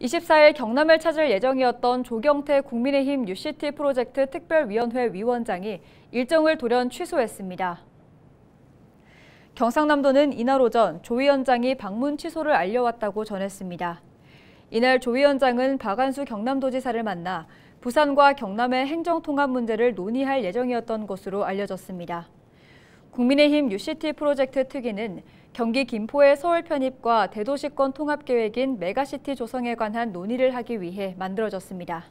24일 경남을 찾을 예정이었던 조경태 국민의힘 UCT 프로젝트 특별위원회 위원장이 일정을 돌연 취소했습니다. 경상남도는 이날 오전 조 위원장이 방문 취소를 알려왔다고 전했습니다. 이날 조 위원장은 박안수 경남도지사를 만나 부산과 경남의 행정통합 문제를 논의할 예정이었던 것으로 알려졌습니다. 국민의힘 UCT 프로젝트 특위는 경기 김포의 서울 편입과 대도시권 통합 계획인 메가시티 조성에 관한 논의를 하기 위해 만들어졌습니다.